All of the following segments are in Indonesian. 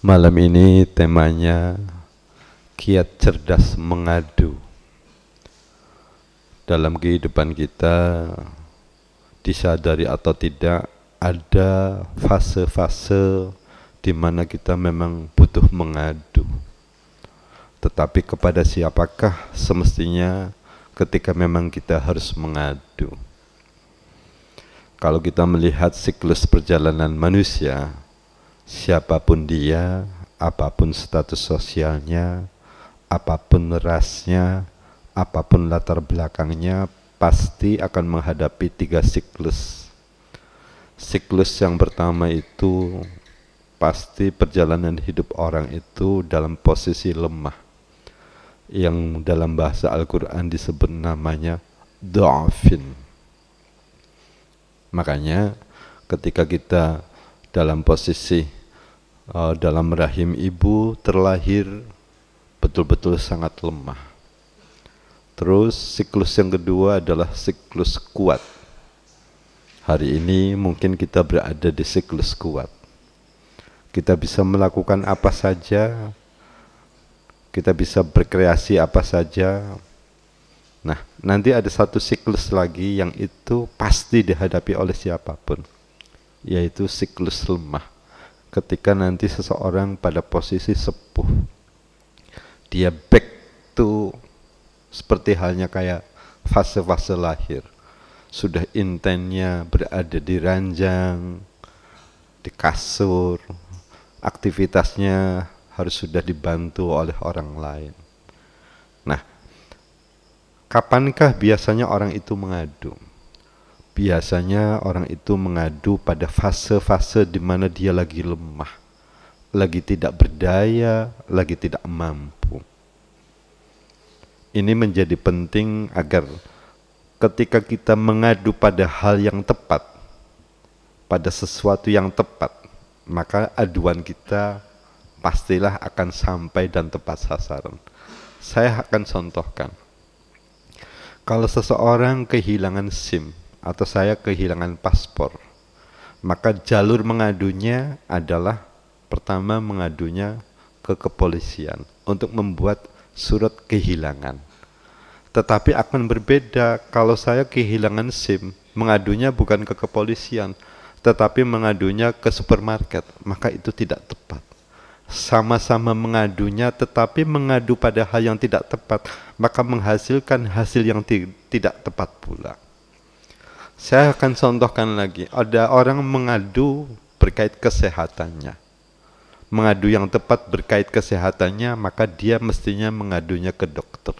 Malam ini temanya kiat cerdas mengadu. Dalam kehidupan kita disadari atau tidak ada fase-fase di mana kita memang butuh mengadu. Tetapi kepada siapakah semestinya ketika memang kita harus mengadu? Kalau kita melihat siklus perjalanan manusia, siapapun dia, apapun status sosialnya, apapun rasnya, apapun latar belakangnya, pasti akan menghadapi tiga siklus. Siklus yang pertama itu pasti perjalanan hidup orang itu dalam posisi lemah yang dalam bahasa Al-Quran disebut namanya do'afin. Makanya ketika kita dalam posisi uh, dalam rahim ibu terlahir betul-betul sangat lemah. Terus siklus yang kedua adalah siklus kuat. Hari ini mungkin kita berada di siklus kuat. Kita bisa melakukan apa saja, kita bisa berkreasi apa saja. Nah, nanti ada satu siklus lagi yang itu pasti dihadapi oleh siapapun, yaitu siklus lemah ketika nanti seseorang pada posisi sepuh dia back to seperti halnya kayak fase-fase lahir sudah intennya berada di ranjang di kasur aktivitasnya harus sudah dibantu oleh orang lain nah kapankah biasanya orang itu mengadu biasanya orang itu mengadu pada fase-fase di mana dia lagi lemah, lagi tidak berdaya, lagi tidak mampu. Ini menjadi penting agar ketika kita mengadu pada hal yang tepat, pada sesuatu yang tepat, maka aduan kita pastilah akan sampai dan tepat sasaran. Saya akan contohkan. Kalau seseorang kehilangan SIM, atau saya kehilangan paspor. Maka jalur mengadunya adalah pertama mengadunya ke kepolisian untuk membuat surat kehilangan. Tetapi akan berbeda kalau saya kehilangan SIM, mengadunya bukan ke kepolisian, tetapi mengadunya ke supermarket, maka itu tidak tepat. Sama-sama mengadunya, tetapi mengadu pada hal yang tidak tepat, maka menghasilkan hasil yang tidak tepat pula. Saya akan contohkan lagi. Ada orang mengadu berkait kesehatannya. Mengadu yang tepat berkait kesehatannya, maka dia mestinya mengadunya ke dokter.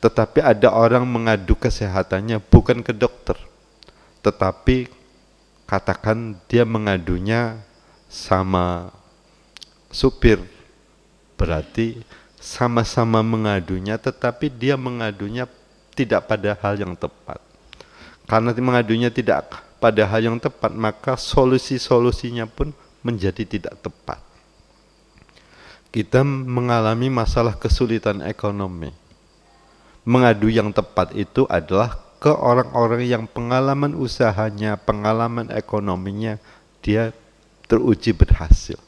Tetapi ada orang mengadu kesehatannya bukan ke dokter. Tetapi katakan dia mengadunya sama supir. Berarti sama-sama mengadunya tetapi dia mengadunya tidak pada hal yang tepat. Karena mengadunya tidak pada hal yang tepat, maka solusi-solusinya pun menjadi tidak tepat. Kita mengalami masalah kesulitan ekonomi. Mengadu yang tepat itu adalah ke orang-orang yang pengalaman usahanya, pengalaman ekonominya, dia teruji berhasil.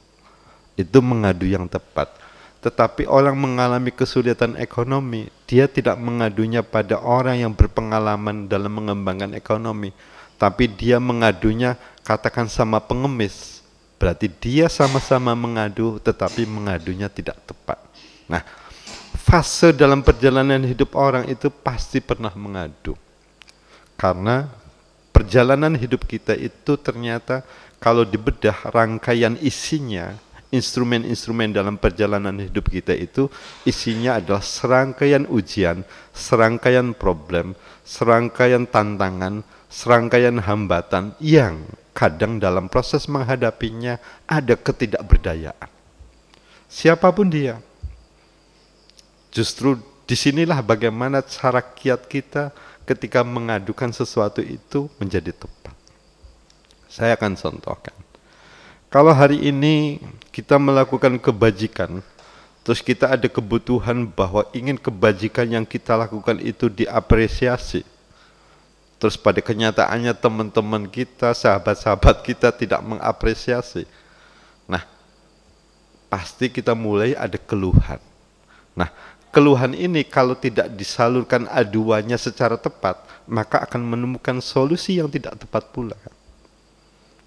Itu mengadu yang tepat tetapi orang mengalami kesulitan ekonomi, dia tidak mengadunya pada orang yang berpengalaman dalam mengembangkan ekonomi, tapi dia mengadunya katakan sama pengemis. Berarti dia sama-sama mengadu tetapi mengadunya tidak tepat. Nah, fase dalam perjalanan hidup orang itu pasti pernah mengadu. Karena perjalanan hidup kita itu ternyata kalau dibedah rangkaian isinya instrumen-instrumen dalam perjalanan hidup kita itu isinya adalah serangkaian ujian, serangkaian problem, serangkaian tantangan, serangkaian hambatan yang kadang dalam proses menghadapinya ada ketidakberdayaan. Siapapun dia. Justru disinilah bagaimana cara kiat kita ketika mengadukan sesuatu itu menjadi tepat. Saya akan contohkan. Kalau hari ini kita melakukan kebajikan, terus kita ada kebutuhan bahwa ingin kebajikan yang kita lakukan itu diapresiasi. Terus pada kenyataannya teman-teman kita, sahabat-sahabat kita tidak mengapresiasi. Nah, pasti kita mulai ada keluhan. Nah, keluhan ini kalau tidak disalurkan aduannya secara tepat, maka akan menemukan solusi yang tidak tepat pula.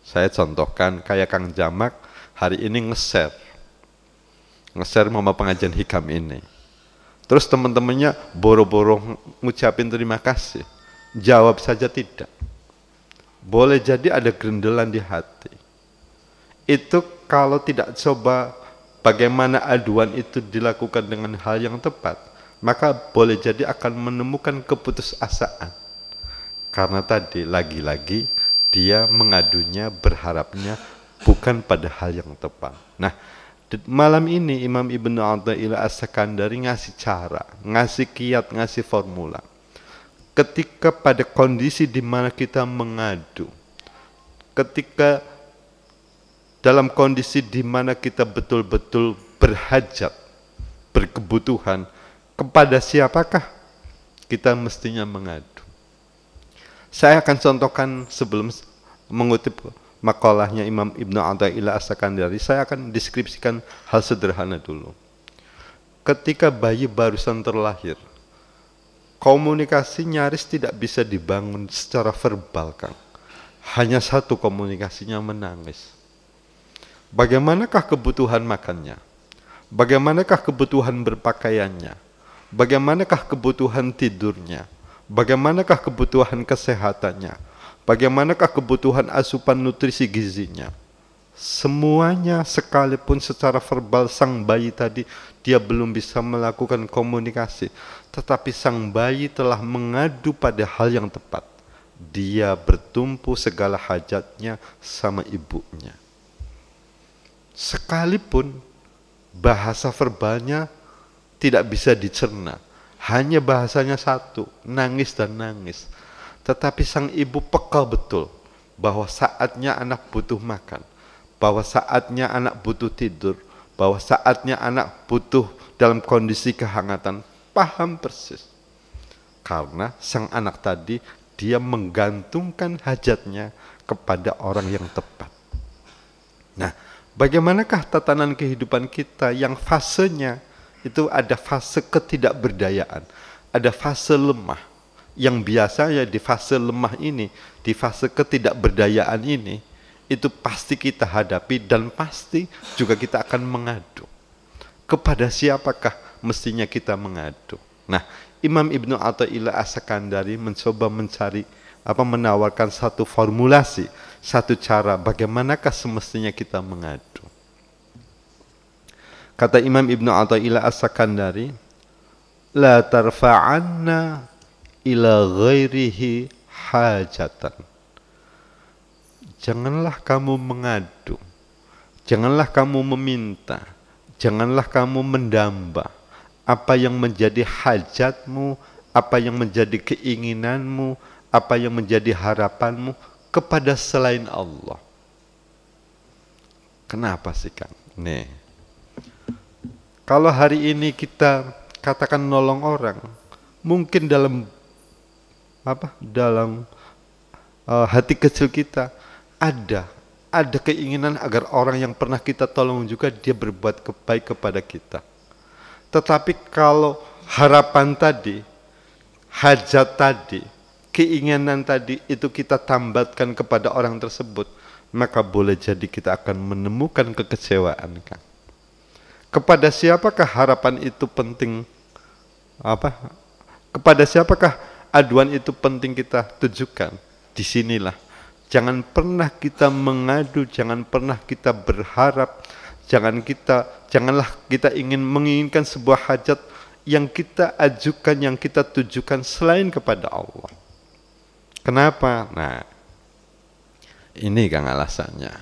Saya contohkan kayak Kang Jamak hari ini nge-share. Nge-share mama pengajian hikam ini. Terus teman-temannya boro-boro ngucapin terima kasih. Jawab saja tidak. Boleh jadi ada gerendelan di hati. Itu kalau tidak coba bagaimana aduan itu dilakukan dengan hal yang tepat, maka boleh jadi akan menemukan keputusasaan. Karena tadi lagi-lagi dia mengadunya berharapnya bukan pada hal yang tepat. Nah, malam ini Imam Ibnu Athaillah As-Sakandari ngasih cara, ngasih kiat, ngasih formula. Ketika pada kondisi di mana kita mengadu, ketika dalam kondisi di mana kita betul-betul berhajat, berkebutuhan, kepada siapakah kita mestinya mengadu? Saya akan contohkan sebelum mengutip makalahnya Imam Ibnu Athaillah As-Sakandari, saya akan deskripsikan hal sederhana dulu. Ketika bayi barusan terlahir, komunikasi nyaris tidak bisa dibangun secara verbal, Kang. Hanya satu komunikasinya menangis. Bagaimanakah kebutuhan makannya? Bagaimanakah kebutuhan berpakaiannya? Bagaimanakah kebutuhan tidurnya? bagaimanakah kebutuhan kesehatannya, bagaimanakah kebutuhan asupan nutrisi gizinya. Semuanya sekalipun secara verbal sang bayi tadi dia belum bisa melakukan komunikasi. Tetapi sang bayi telah mengadu pada hal yang tepat. Dia bertumpu segala hajatnya sama ibunya. Sekalipun bahasa verbalnya tidak bisa dicerna hanya bahasanya satu, nangis dan nangis. Tetapi sang ibu peka betul bahwa saatnya anak butuh makan, bahwa saatnya anak butuh tidur, bahwa saatnya anak butuh dalam kondisi kehangatan. Paham persis. Karena sang anak tadi dia menggantungkan hajatnya kepada orang yang tepat. Nah, bagaimanakah tatanan kehidupan kita yang fasenya itu ada fase ketidakberdayaan, ada fase lemah. Yang biasanya di fase lemah ini, di fase ketidakberdayaan ini, itu pasti kita hadapi dan pasti juga kita akan mengadu. Kepada siapakah mestinya kita mengadu? Nah, Imam Ibnu Athaillah As-Sakandari mencoba mencari apa menawarkan satu formulasi, satu cara bagaimanakah semestinya kita mengadu. Kata Imam Ibn Athaillah As-Sakandari, la tarfa'anna ila ghairihi hajatan. Janganlah kamu mengadu. Janganlah kamu meminta. Janganlah kamu mendamba apa yang menjadi hajatmu, apa yang menjadi keinginanmu, apa yang menjadi harapanmu kepada selain Allah. Kenapa sih Kang? Nih, kalau hari ini kita katakan nolong orang, mungkin dalam apa? Dalam uh, hati kecil kita ada ada keinginan agar orang yang pernah kita tolong juga dia berbuat baik kepada kita. Tetapi kalau harapan tadi, hajat tadi, keinginan tadi itu kita tambatkan kepada orang tersebut, maka boleh jadi kita akan menemukan kekecewaan, Kang. Kepada siapakah harapan itu penting? Apa? Kepada siapakah aduan itu penting kita tujukan? di sinilah Jangan pernah kita mengadu, jangan pernah kita berharap, jangan kita janganlah kita ingin menginginkan sebuah hajat yang kita ajukan, yang kita tujukan selain kepada Allah. Kenapa? Nah, ini kan alasannya.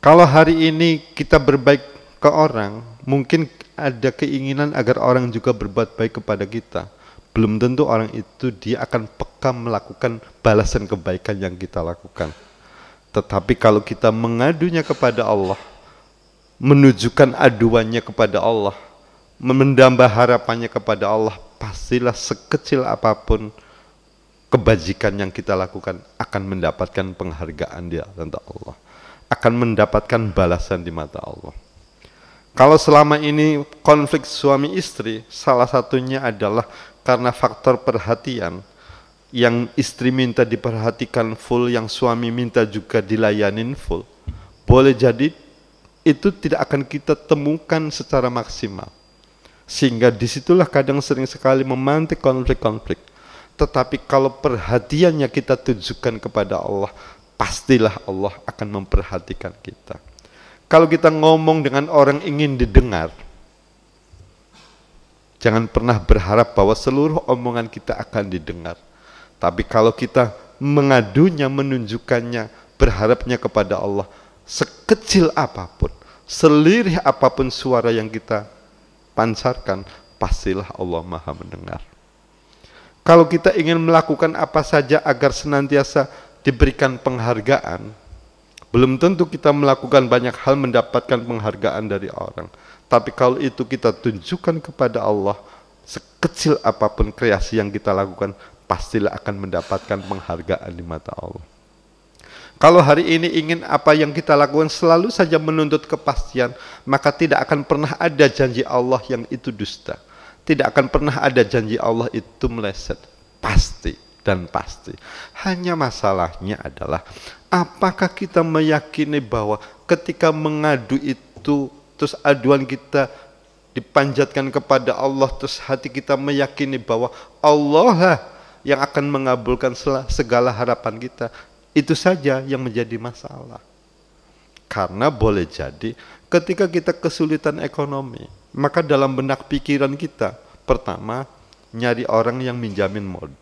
Kalau hari ini kita berbaik ke orang, mungkin ada keinginan agar orang juga berbuat baik kepada kita. Belum tentu orang itu dia akan peka melakukan balasan kebaikan yang kita lakukan. Tetapi kalau kita mengadunya kepada Allah, menunjukkan aduannya kepada Allah, mendambah harapannya kepada Allah, pastilah sekecil apapun kebajikan yang kita lakukan akan mendapatkan penghargaan dia tentang Allah, akan mendapatkan balasan di mata Allah. Kalau selama ini konflik suami istri salah satunya adalah karena faktor perhatian yang istri minta diperhatikan full, yang suami minta juga dilayanin full. Boleh jadi itu tidak akan kita temukan secara maksimal. Sehingga disitulah kadang sering sekali memantik konflik-konflik. Tetapi kalau perhatiannya kita tujukan kepada Allah, pastilah Allah akan memperhatikan kita. Kalau kita ngomong dengan orang ingin didengar, jangan pernah berharap bahwa seluruh omongan kita akan didengar. Tapi kalau kita mengadunya, menunjukkannya, berharapnya kepada Allah, sekecil apapun, selirih apapun suara yang kita pancarkan, pastilah Allah maha mendengar. Kalau kita ingin melakukan apa saja agar senantiasa diberikan penghargaan, belum tentu kita melakukan banyak hal mendapatkan penghargaan dari orang. Tapi kalau itu kita tunjukkan kepada Allah, sekecil apapun kreasi yang kita lakukan, pastilah akan mendapatkan penghargaan di mata Allah. Kalau hari ini ingin apa yang kita lakukan selalu saja menuntut kepastian, maka tidak akan pernah ada janji Allah yang itu dusta. Tidak akan pernah ada janji Allah itu meleset. Pasti dan pasti. Hanya masalahnya adalah apakah kita meyakini bahwa ketika mengadu itu terus aduan kita dipanjatkan kepada Allah terus hati kita meyakini bahwa Allah lah yang akan mengabulkan segala harapan kita. Itu saja yang menjadi masalah. Karena boleh jadi ketika kita kesulitan ekonomi, maka dalam benak pikiran kita pertama nyari orang yang minjamin modal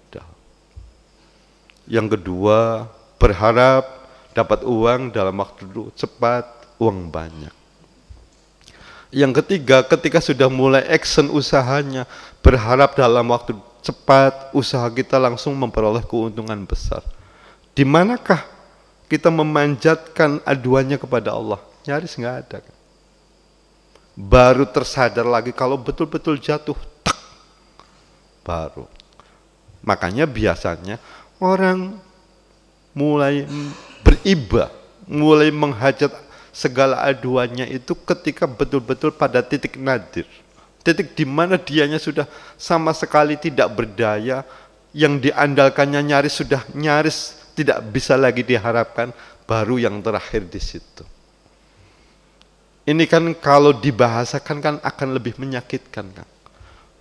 yang kedua, berharap dapat uang dalam waktu cepat, uang banyak. Yang ketiga, ketika sudah mulai action usahanya, berharap dalam waktu cepat usaha kita langsung memperoleh keuntungan besar. Di manakah kita memanjatkan aduannya kepada Allah? Nyaris nggak ada. Baru tersadar lagi kalau betul-betul jatuh, tak, baru. Makanya biasanya Orang mulai hmm. beribah, mulai menghajat segala aduannya itu ketika betul-betul pada titik nadir. Titik di mana dianya sudah sama sekali tidak berdaya, yang diandalkannya nyaris sudah nyaris tidak bisa lagi diharapkan, baru yang terakhir di situ. Ini kan kalau dibahasakan kan akan lebih menyakitkan kan.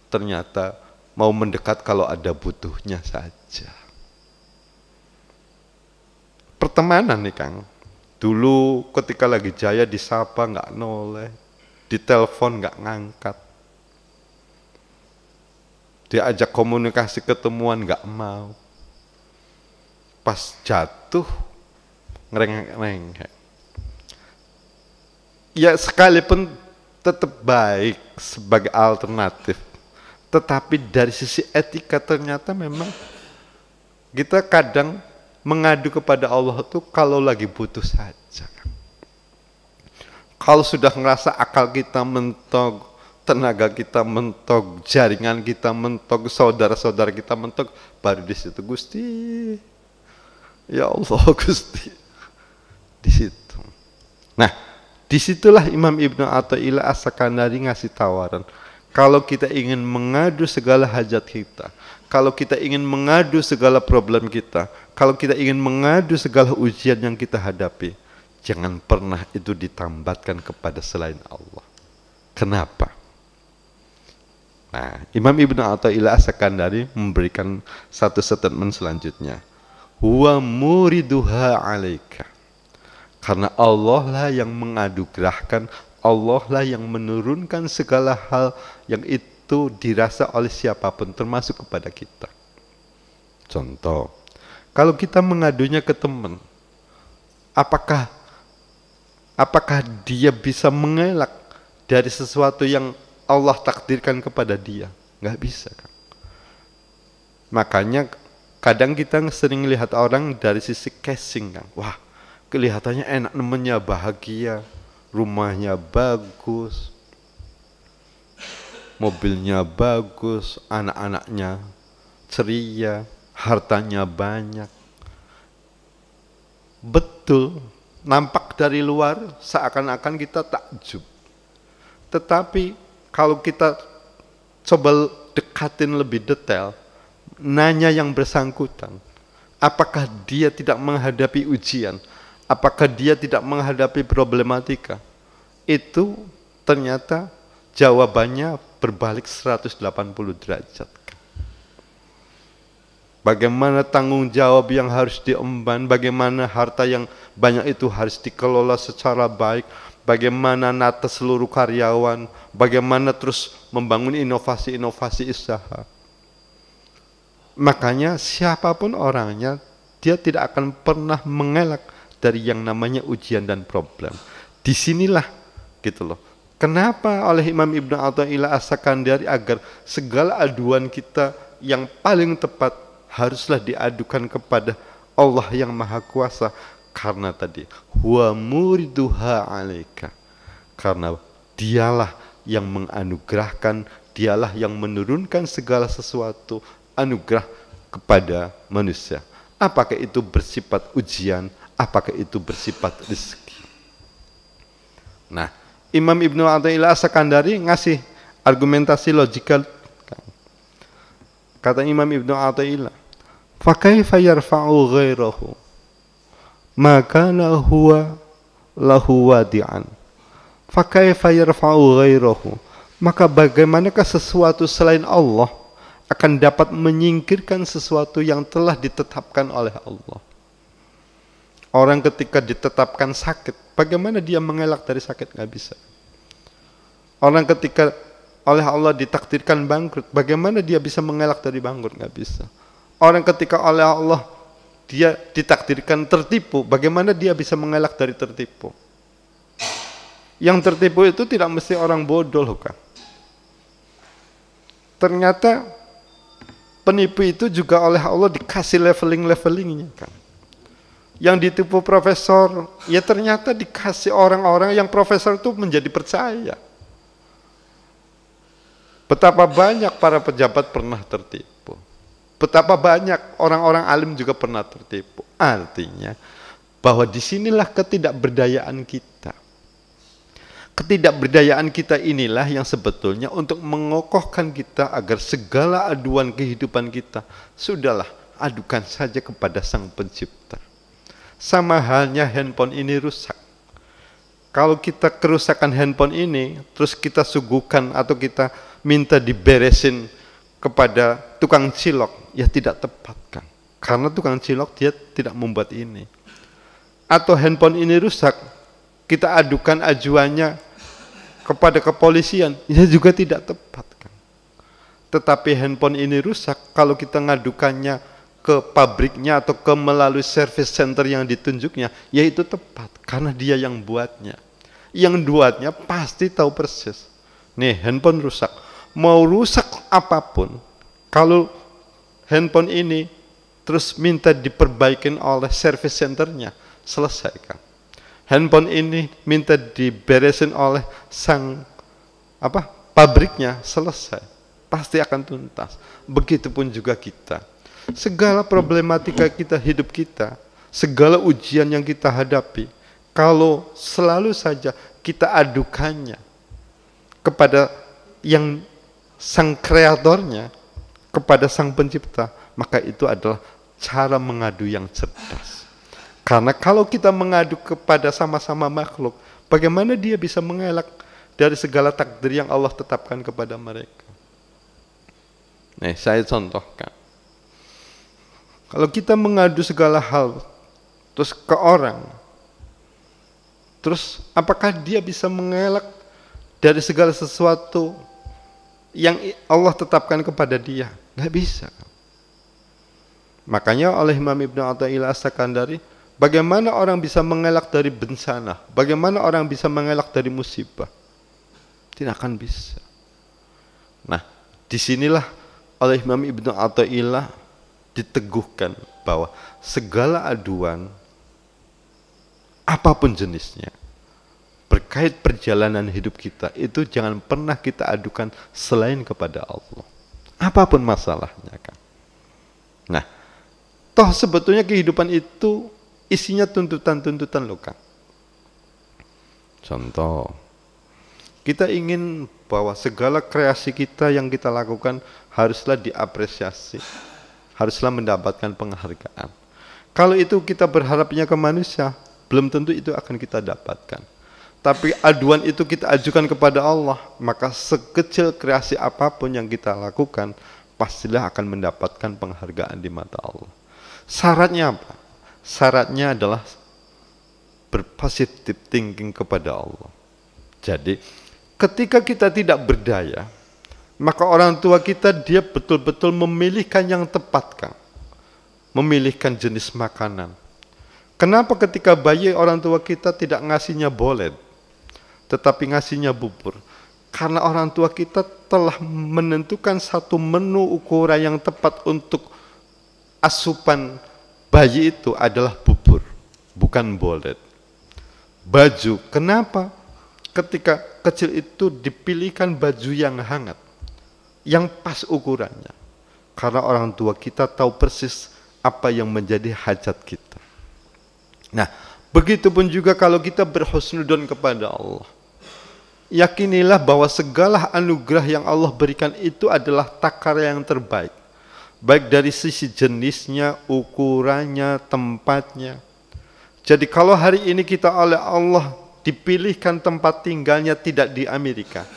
Ternyata mau mendekat kalau ada butuhnya saja pertemanan nih Kang. Dulu ketika lagi jaya disapa nggak noleh, ditelepon nggak ngangkat. Diajak komunikasi ketemuan nggak mau. Pas jatuh ngereng-ngereng. Ya sekalipun tetap baik sebagai alternatif. Tetapi dari sisi etika ternyata memang kita kadang mengadu kepada Allah itu kalau lagi butuh saja. Kalau sudah ngerasa akal kita mentok, tenaga kita mentok, jaringan kita mentok, saudara-saudara kita mentok, baru di situ Gusti. Ya Allah Gusti. Di situ. Nah, disitulah Imam Ibnu Athaillah As-Sakandari ngasih tawaran. Kalau kita ingin mengadu segala hajat kita, kalau kita ingin mengadu segala problem kita, kalau kita ingin mengadu segala ujian yang kita hadapi, jangan pernah itu ditambatkan kepada selain Allah. Kenapa? Nah, Imam Ibn Atta'illah as dari memberikan satu statement selanjutnya. Huwa muriduha alaika. Karena Allah lah yang mengadugerahkan, Allah lah yang menurunkan segala hal yang itu itu dirasa oleh siapapun termasuk kepada kita. Contoh, kalau kita mengadunya ke teman, apakah apakah dia bisa mengelak dari sesuatu yang Allah takdirkan kepada dia? Nggak bisa kan. Makanya kadang kita sering lihat orang dari sisi casing kan. Wah, kelihatannya enak temennya bahagia, rumahnya bagus, mobilnya bagus, anak-anaknya ceria, hartanya banyak. Betul, nampak dari luar seakan-akan kita takjub. Tetapi kalau kita coba dekatin lebih detail, nanya yang bersangkutan, apakah dia tidak menghadapi ujian? Apakah dia tidak menghadapi problematika? Itu ternyata jawabannya berbalik 180 derajat. Bagaimana tanggung jawab yang harus diemban, bagaimana harta yang banyak itu harus dikelola secara baik, bagaimana nata seluruh karyawan, bagaimana terus membangun inovasi-inovasi usaha. Makanya siapapun orangnya, dia tidak akan pernah mengelak dari yang namanya ujian dan problem. Disinilah gitu loh Kenapa oleh Imam Ibn Atta'ila As-Sakandari agar segala aduan kita yang paling tepat haruslah diadukan kepada Allah yang Maha Kuasa. Karena tadi, huwa muriduha alaika. Karena dialah yang menganugerahkan, dialah yang menurunkan segala sesuatu anugerah kepada manusia. Apakah itu bersifat ujian, apakah itu bersifat rezeki. Nah, Imam Ibnu Athaillah Sakandari ngasih argumentasi logikal kata Imam Ibnu Athaillah fakaifa yarfa'u ghairahu maka la huwa lahu wadi'an fakaifa yarfa'u ghairahu maka bagaimanakah sesuatu selain Allah akan dapat menyingkirkan sesuatu yang telah ditetapkan oleh Allah Orang ketika ditetapkan sakit, bagaimana dia mengelak dari sakit? Nggak bisa. Orang ketika oleh Allah ditakdirkan bangkrut, bagaimana dia bisa mengelak dari bangkrut? Nggak bisa. Orang ketika oleh Allah dia ditakdirkan tertipu, bagaimana dia bisa mengelak dari tertipu? Yang tertipu itu tidak mesti orang bodoh, kan? Ternyata penipu itu juga oleh Allah dikasih leveling-levelingnya, kan? yang ditipu profesor, ya ternyata dikasih orang-orang yang profesor itu menjadi percaya. Betapa banyak para pejabat pernah tertipu. Betapa banyak orang-orang alim juga pernah tertipu. Artinya bahwa disinilah ketidakberdayaan kita. Ketidakberdayaan kita inilah yang sebetulnya untuk mengokohkan kita agar segala aduan kehidupan kita sudahlah adukan saja kepada Sang Pencipta sama halnya handphone ini rusak. Kalau kita kerusakan handphone ini, terus kita suguhkan atau kita minta diberesin kepada tukang cilok, ya tidak tepat kan. Karena tukang cilok dia tidak membuat ini. Atau handphone ini rusak, kita adukan ajuannya kepada kepolisian, ya juga tidak tepat kan. Tetapi handphone ini rusak, kalau kita ngadukannya ke pabriknya atau ke melalui service center yang ditunjuknya, yaitu tepat karena dia yang buatnya. Yang buatnya pasti tahu persis. Nih, handphone rusak. Mau rusak apapun, kalau handphone ini terus minta diperbaikin oleh service centernya, selesaikan. Handphone ini minta diberesin oleh sang apa pabriknya, selesai. Pasti akan tuntas. Begitupun juga kita Segala problematika kita hidup kita, segala ujian yang kita hadapi, kalau selalu saja kita adukannya kepada yang sang kreatornya, kepada sang pencipta, maka itu adalah cara mengadu yang cerdas. Karena kalau kita mengadu kepada sama-sama makhluk, bagaimana dia bisa mengelak dari segala takdir yang Allah tetapkan kepada mereka? Nih, saya contohkan. Kalau kita mengadu segala hal terus ke orang, terus apakah dia bisa mengelak dari segala sesuatu yang Allah tetapkan kepada dia? Tidak bisa. Makanya oleh Imam Ibn Atta'ila As-Sakandari, bagaimana orang bisa mengelak dari bencana? Bagaimana orang bisa mengelak dari musibah? Tidak akan bisa. Nah, disinilah oleh Imam Ibn Atta'illah diteguhkan bahwa segala aduan apapun jenisnya berkait perjalanan hidup kita itu jangan pernah kita adukan selain kepada Allah. Apapun masalahnya kan. Nah, toh sebetulnya kehidupan itu isinya tuntutan-tuntutan loh kan. Contoh, kita ingin bahwa segala kreasi kita yang kita lakukan haruslah diapresiasi haruslah mendapatkan penghargaan. Kalau itu kita berharapnya ke manusia, belum tentu itu akan kita dapatkan. Tapi aduan itu kita ajukan kepada Allah, maka sekecil kreasi apapun yang kita lakukan, pastilah akan mendapatkan penghargaan di mata Allah. Syaratnya apa? Syaratnya adalah berpositif thinking kepada Allah. Jadi, ketika kita tidak berdaya, maka orang tua kita dia betul-betul memilihkan yang tepat, Kang. Memilihkan jenis makanan. Kenapa ketika bayi orang tua kita tidak ngasihnya bolet, tetapi ngasihnya bubur? Karena orang tua kita telah menentukan satu menu ukuran yang tepat untuk asupan bayi itu adalah bubur, bukan bolet. Baju, kenapa? Ketika kecil itu dipilihkan baju yang hangat yang pas ukurannya. Karena orang tua kita tahu persis apa yang menjadi hajat kita. Nah, begitupun juga kalau kita berhusnudon kepada Allah. Yakinilah bahwa segala anugerah yang Allah berikan itu adalah takar yang terbaik. Baik dari sisi jenisnya, ukurannya, tempatnya. Jadi kalau hari ini kita oleh Allah dipilihkan tempat tinggalnya tidak di Amerika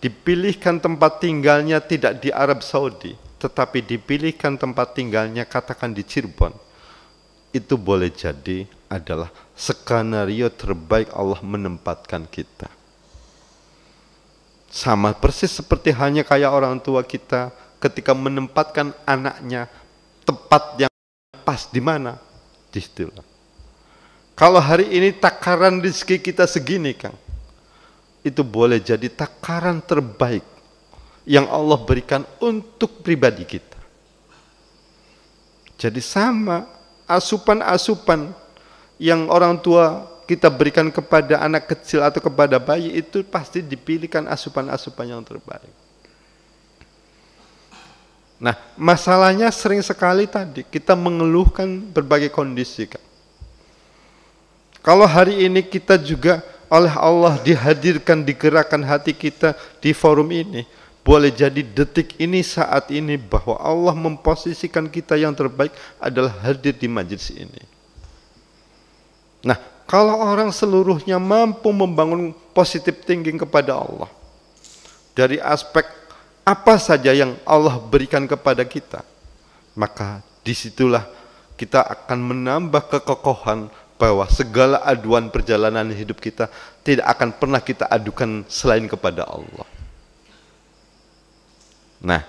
dipilihkan tempat tinggalnya tidak di Arab Saudi, tetapi dipilihkan tempat tinggalnya katakan di Cirebon, itu boleh jadi adalah skenario terbaik Allah menempatkan kita. Sama persis seperti hanya kayak orang tua kita ketika menempatkan anaknya tepat yang pas di mana? Di situ. Kalau hari ini takaran rezeki kita segini, Kang itu boleh jadi takaran terbaik yang Allah berikan untuk pribadi kita. Jadi sama asupan-asupan yang orang tua kita berikan kepada anak kecil atau kepada bayi itu pasti dipilihkan asupan-asupan yang terbaik. Nah, masalahnya sering sekali tadi kita mengeluhkan berbagai kondisi. Kalau hari ini kita juga oleh Allah dihadirkan digerakkan hati kita di forum ini. Boleh jadi detik ini saat ini bahwa Allah memposisikan kita yang terbaik adalah hadir di majlis ini. Nah, kalau orang seluruhnya mampu membangun positif thinking kepada Allah dari aspek apa saja yang Allah berikan kepada kita, maka disitulah kita akan menambah kekokohan bahwa segala aduan perjalanan hidup kita tidak akan pernah kita adukan selain kepada Allah. Nah,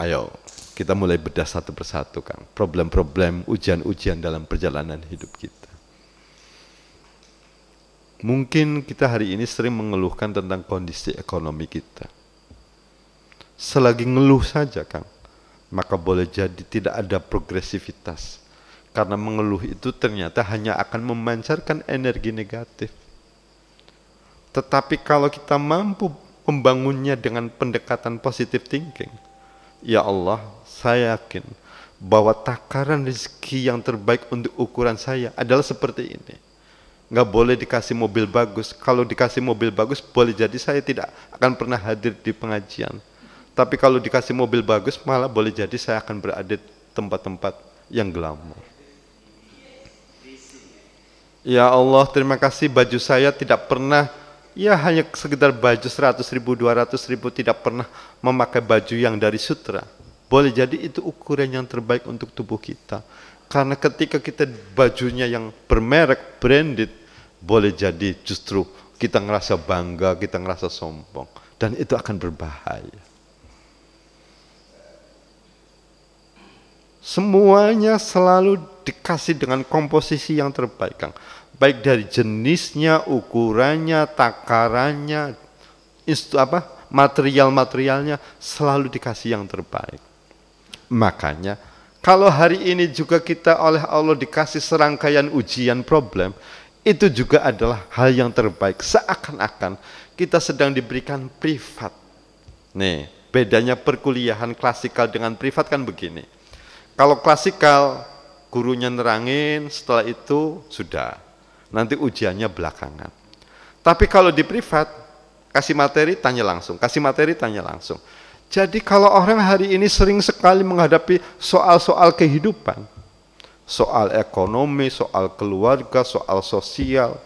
ayo kita mulai bedah satu persatu Kang, problem-problem, ujian-ujian dalam perjalanan hidup kita. Mungkin kita hari ini sering mengeluhkan tentang kondisi ekonomi kita. Selagi ngeluh saja kan, maka boleh jadi tidak ada progresivitas karena mengeluh itu ternyata hanya akan memancarkan energi negatif. Tetapi kalau kita mampu membangunnya dengan pendekatan positif thinking, ya Allah, saya yakin bahwa takaran rezeki yang terbaik untuk ukuran saya adalah seperti ini. Nggak boleh dikasih mobil bagus. Kalau dikasih mobil bagus, boleh jadi saya tidak akan pernah hadir di pengajian. Tapi kalau dikasih mobil bagus, malah boleh jadi saya akan berada di tempat-tempat yang glamor. Ya Allah, terima kasih baju saya tidak pernah ya hanya sekitar baju 100 ribu, 200 ribu tidak pernah memakai baju yang dari sutra. Boleh jadi itu ukuran yang terbaik untuk tubuh kita. Karena ketika kita bajunya yang bermerek, branded, boleh jadi justru kita ngerasa bangga, kita ngerasa sombong. Dan itu akan berbahaya. Semuanya selalu dikasih dengan komposisi yang terbaik, Kang. Baik dari jenisnya, ukurannya, takarannya, itu apa material-materialnya selalu dikasih yang terbaik. Makanya kalau hari ini juga kita oleh Allah dikasih serangkaian ujian problem, itu juga adalah hal yang terbaik. Seakan-akan kita sedang diberikan privat. Nih, bedanya perkuliahan klasikal dengan privat kan begini. Kalau klasikal, gurunya nerangin, setelah itu sudah. Nanti ujiannya belakangan. Tapi kalau di privat, kasih materi tanya langsung, kasih materi tanya langsung. Jadi kalau orang hari ini sering sekali menghadapi soal-soal kehidupan, soal ekonomi, soal keluarga, soal sosial,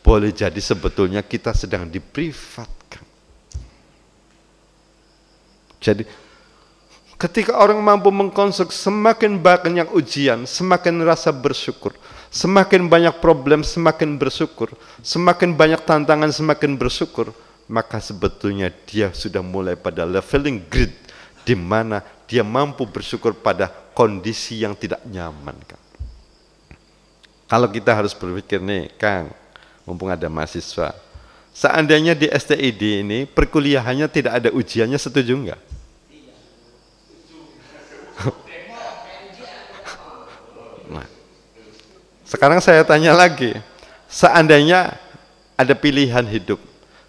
boleh jadi sebetulnya kita sedang diprivatkan. Jadi Ketika orang mampu mengkonsep semakin banyak ujian, semakin rasa bersyukur. Semakin banyak problem, semakin bersyukur. Semakin banyak tantangan, semakin bersyukur. Maka sebetulnya dia sudah mulai pada leveling grid di mana dia mampu bersyukur pada kondisi yang tidak nyaman. Kan? Kalau kita harus berpikir nih, Kang, mumpung ada mahasiswa, seandainya di STID ini perkuliahannya tidak ada ujiannya, setuju nggak? Sekarang saya tanya lagi, seandainya ada pilihan hidup,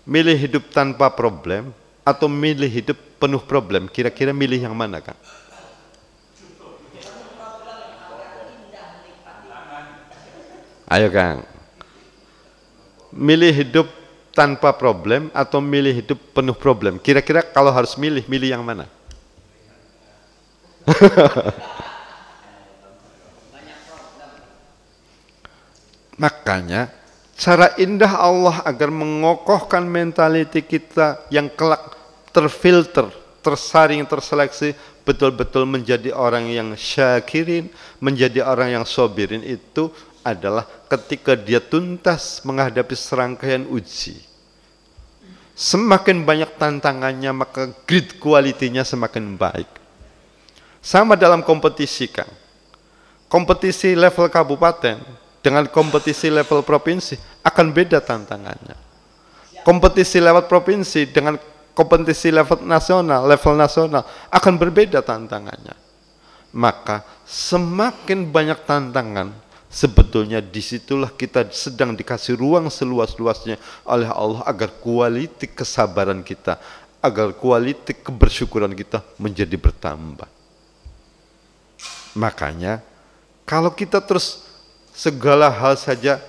milih hidup tanpa problem atau milih hidup penuh problem, kira-kira milih yang mana kan? Ayo Kang. Milih hidup tanpa problem atau milih hidup penuh problem? Kira-kira kalau harus milih, milih yang mana? Makanya cara indah Allah agar mengokohkan mentaliti kita yang kelak terfilter, tersaring, terseleksi, betul-betul menjadi orang yang syakirin, menjadi orang yang sobirin itu adalah ketika dia tuntas menghadapi serangkaian uji. Semakin banyak tantangannya, maka grid kualitinya semakin baik. Sama dalam kompetisi, kan? Kompetisi level kabupaten, dengan kompetisi level provinsi akan beda tantangannya. Kompetisi lewat provinsi dengan kompetisi level nasional, level nasional akan berbeda tantangannya. Maka semakin banyak tantangan, sebetulnya disitulah kita sedang dikasih ruang seluas-luasnya oleh Allah agar kualiti kesabaran kita, agar kualiti kebersyukuran kita menjadi bertambah. Makanya kalau kita terus segala hal saja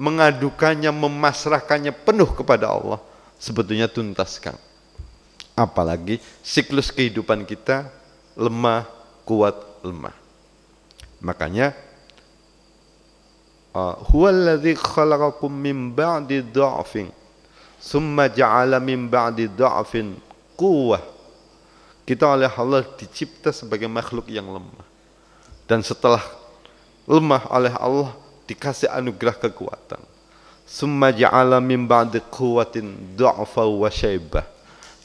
mengadukannya, memasrahkannya penuh kepada Allah, sebetulnya tuntaskan Apalagi siklus kehidupan kita lemah, kuat, lemah. Makanya uh, huwallazi khalaqakum min ba'di dha'fin summa ja'ala min ba'di dha'fin quwwah. Kita oleh Allah dicipta sebagai makhluk yang lemah. Dan setelah lemah oleh Allah dikasih anugerah kekuatan. Summa ja'ala min ba'di quwwatin du'fa wa syaibah.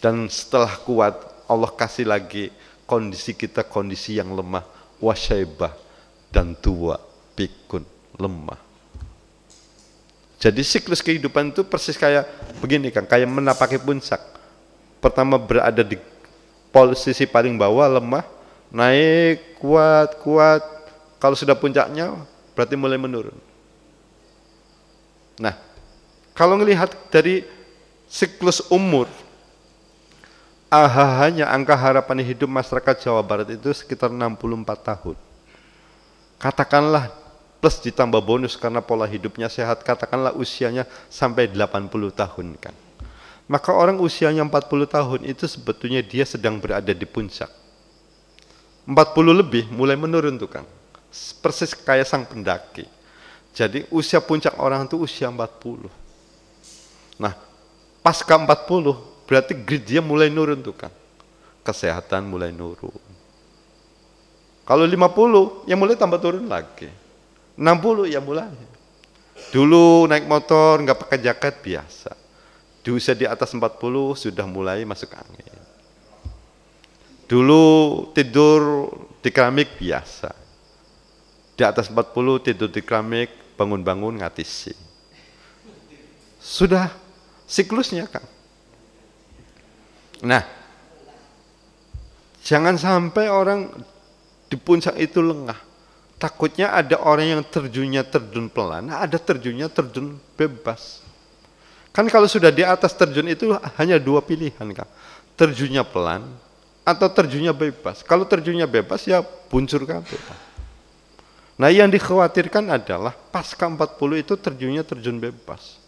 Dan setelah kuat Allah kasih lagi kondisi kita kondisi yang lemah wa syaibah dan tua, pikun, lemah. Jadi siklus kehidupan itu persis kayak begini kan, kayak menapaki puncak. Pertama berada di posisi paling bawah lemah, naik kuat kuat kalau sudah puncaknya berarti mulai menurun. Nah, kalau melihat dari siklus umur, ahahnya angka harapan hidup masyarakat Jawa Barat itu sekitar 64 tahun. Katakanlah plus ditambah bonus karena pola hidupnya sehat, katakanlah usianya sampai 80 tahun kan. Maka orang usianya 40 tahun itu sebetulnya dia sedang berada di puncak. 40 lebih mulai menurun tuh kan persis kayak sang pendaki. Jadi usia puncak orang itu usia 40. Nah, pasca 40 berarti grid dia mulai nurun tuh kan. Kesehatan mulai nurun. Kalau 50 ya mulai tambah turun lagi. 60 ya mulai. Dulu naik motor nggak pakai jaket biasa. Di usia di atas 40 sudah mulai masuk angin. Dulu tidur di keramik biasa di atas 40 tidur di keramik, bangun-bangun ngatisi. Sudah siklusnya kan. Nah, jangan sampai orang di puncak itu lengah. Takutnya ada orang yang terjunnya terjun pelan, ada terjunnya terjun bebas. Kan kalau sudah di atas terjun itu hanya dua pilihan kan. Terjunnya pelan atau terjunnya bebas. Kalau terjunnya bebas ya buncur Nah yang dikhawatirkan adalah pasca 40 itu terjunnya terjun bebas.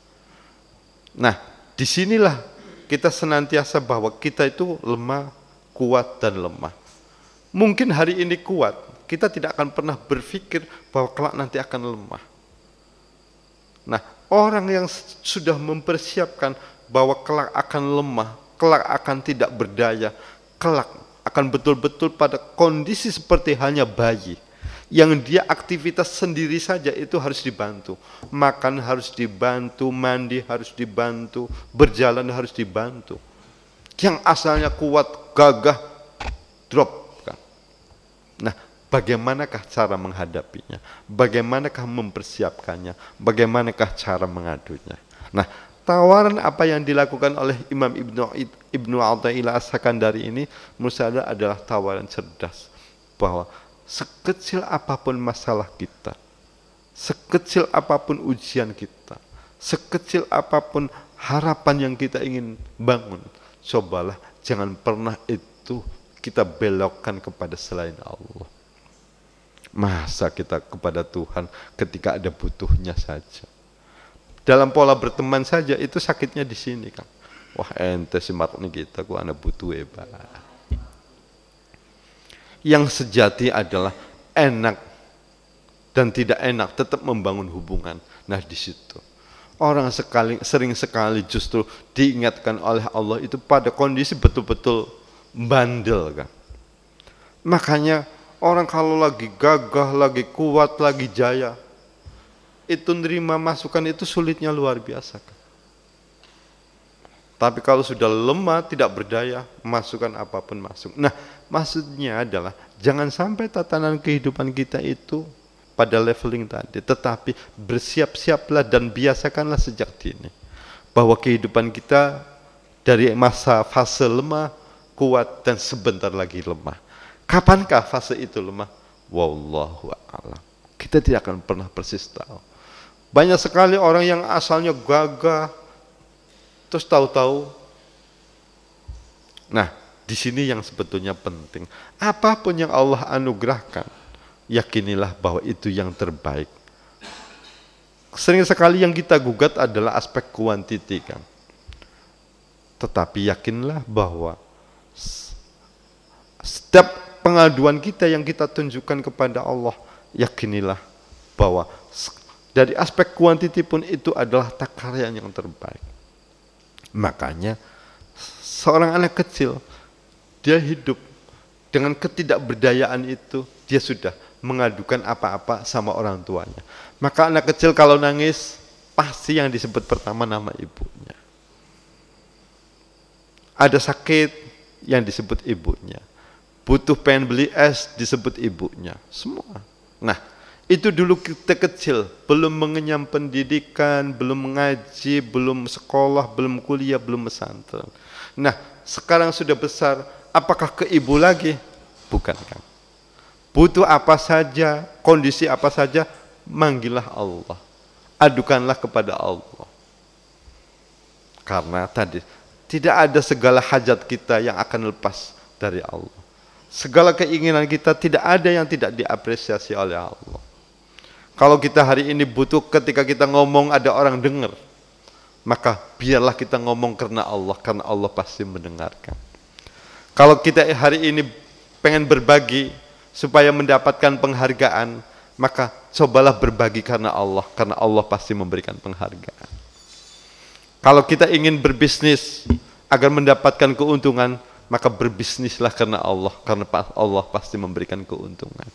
Nah disinilah kita senantiasa bahwa kita itu lemah, kuat dan lemah. Mungkin hari ini kuat, kita tidak akan pernah berpikir bahwa kelak nanti akan lemah. Nah orang yang sudah mempersiapkan bahwa kelak akan lemah, kelak akan tidak berdaya, kelak akan betul-betul pada kondisi seperti hanya bayi yang dia aktivitas sendiri saja itu harus dibantu. Makan harus dibantu, mandi harus dibantu, berjalan harus dibantu. Yang asalnya kuat, gagah, drop. Kan? Nah, bagaimanakah cara menghadapinya? Bagaimanakah mempersiapkannya? Bagaimanakah cara mengadunya? Nah, tawaran apa yang dilakukan oleh Imam Ibnu Ibnu Athaillah As-Sakandari ini menurut adalah tawaran cerdas bahwa sekecil apapun masalah kita, sekecil apapun ujian kita, sekecil apapun harapan yang kita ingin bangun, cobalah jangan pernah itu kita belokkan kepada selain Allah. Masa kita kepada Tuhan ketika ada butuhnya saja. Dalam pola berteman saja itu sakitnya di sini, kan? Wah ente si kita, gua anak butuh ya, Pak yang sejati adalah enak dan tidak enak tetap membangun hubungan. Nah di situ orang sekali, sering sekali justru diingatkan oleh Allah itu pada kondisi betul-betul bandel kan. Makanya orang kalau lagi gagah, lagi kuat, lagi jaya, itu nerima masukan itu sulitnya luar biasa. Kan? Tapi kalau sudah lemah, tidak berdaya, masukan apapun masuk. Nah, Maksudnya adalah jangan sampai tatanan kehidupan kita itu pada leveling tadi, tetapi bersiap-siaplah dan biasakanlah sejak dini bahwa kehidupan kita dari masa fase lemah, kuat dan sebentar lagi lemah. Kapankah fase itu lemah? Wallahu a'lam. Kita tidak akan pernah persis tahu. Banyak sekali orang yang asalnya gagah terus tahu-tahu nah di sini yang sebetulnya penting. Apapun yang Allah anugerahkan, yakinilah bahwa itu yang terbaik. Sering sekali yang kita gugat adalah aspek kuantiti kan. Tetapi yakinlah bahwa setiap pengaduan kita yang kita tunjukkan kepada Allah, yakinilah bahwa dari aspek kuantiti pun itu adalah takaran yang terbaik. Makanya seorang anak kecil dia hidup dengan ketidakberdayaan itu, dia sudah mengadukan apa-apa sama orang tuanya. Maka anak kecil kalau nangis, pasti yang disebut pertama nama ibunya. Ada sakit yang disebut ibunya. Butuh pengen beli es disebut ibunya. Semua. Nah, itu dulu kita kecil, belum mengenyam pendidikan, belum mengaji, belum sekolah, belum kuliah, belum pesantren. Nah, sekarang sudah besar, Apakah ke ibu lagi? Bukan kan. Butuh apa saja, kondisi apa saja, manggillah Allah. Adukanlah kepada Allah. Karena tadi tidak ada segala hajat kita yang akan lepas dari Allah. Segala keinginan kita tidak ada yang tidak diapresiasi oleh Allah. Kalau kita hari ini butuh ketika kita ngomong ada orang dengar, maka biarlah kita ngomong karena Allah, karena Allah pasti mendengarkan. Kalau kita hari ini pengen berbagi supaya mendapatkan penghargaan, maka cobalah berbagi karena Allah, karena Allah pasti memberikan penghargaan. Kalau kita ingin berbisnis agar mendapatkan keuntungan, maka berbisnislah karena Allah, karena Allah pasti memberikan keuntungan.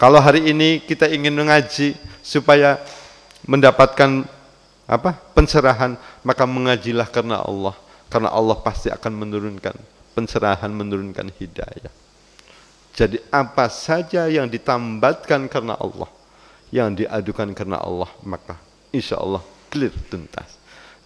Kalau hari ini kita ingin mengaji supaya mendapatkan apa pencerahan, maka mengajilah karena Allah, karena Allah pasti akan menurunkan pencerahan, menurunkan hidayah. Jadi apa saja yang ditambatkan karena Allah, yang diadukan karena Allah, maka insya Allah clear, tuntas.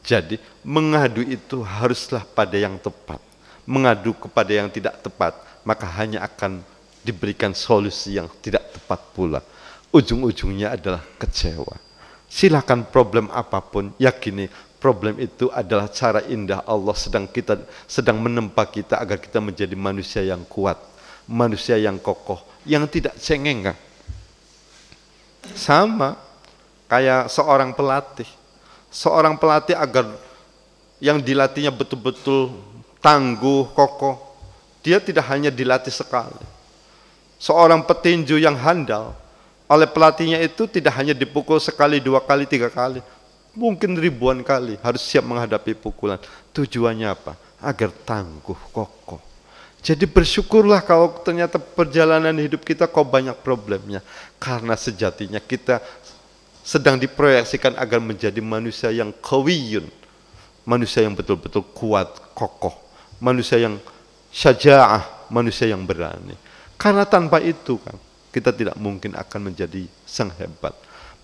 Jadi mengadu itu haruslah pada yang tepat. Mengadu kepada yang tidak tepat, maka hanya akan diberikan solusi yang tidak tepat pula. Ujung-ujungnya adalah kecewa. Silakan problem apapun, yakini problem itu adalah cara indah Allah sedang kita sedang menempa kita agar kita menjadi manusia yang kuat, manusia yang kokoh, yang tidak cengeng. Kan? Sama kayak seorang pelatih. Seorang pelatih agar yang dilatihnya betul-betul tangguh, kokoh. Dia tidak hanya dilatih sekali. Seorang petinju yang handal oleh pelatihnya itu tidak hanya dipukul sekali, dua kali, tiga kali, mungkin ribuan kali harus siap menghadapi pukulan. Tujuannya apa? Agar tangguh, kokoh. Jadi bersyukurlah kalau ternyata perjalanan hidup kita kok banyak problemnya. Karena sejatinya kita sedang diproyeksikan agar menjadi manusia yang kawiyun. Manusia yang betul-betul kuat, kokoh. Manusia yang syaja'ah, manusia yang berani. Karena tanpa itu kan kita tidak mungkin akan menjadi sang hebat.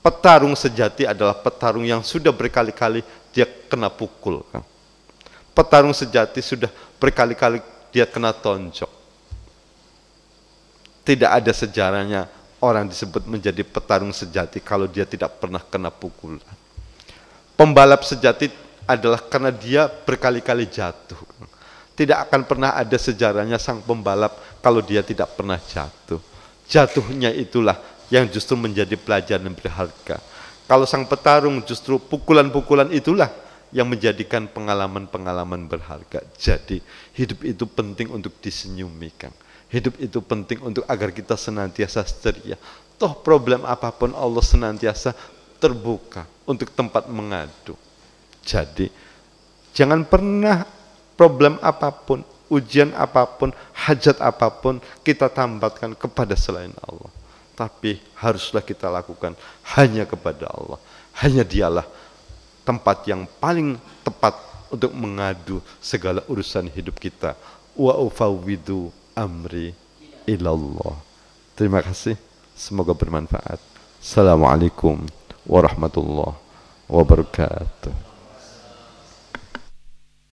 Petarung sejati adalah petarung yang sudah berkali-kali dia kena pukul. Petarung sejati sudah berkali-kali dia kena tonjok. Tidak ada sejarahnya orang disebut menjadi petarung sejati kalau dia tidak pernah kena pukul. Pembalap sejati adalah karena dia berkali-kali jatuh. Tidak akan pernah ada sejarahnya sang pembalap kalau dia tidak pernah jatuh. Jatuhnya itulah yang justru menjadi pelajaran berharga. Kalau sang petarung justru pukulan-pukulan itulah yang menjadikan pengalaman-pengalaman berharga. Jadi hidup itu penting untuk disenyumi, Kang. Hidup itu penting untuk agar kita senantiasa ceria. Toh problem apapun Allah senantiasa terbuka untuk tempat mengadu. Jadi jangan pernah problem apapun, ujian apapun, hajat apapun kita tambatkan kepada selain Allah tapi haruslah kita lakukan hanya kepada Allah. Hanya dialah tempat yang paling tepat untuk mengadu segala urusan hidup kita. Wa ufawwidu amri ilallah. Terima kasih. Semoga bermanfaat. Assalamualaikum warahmatullahi wabarakatuh.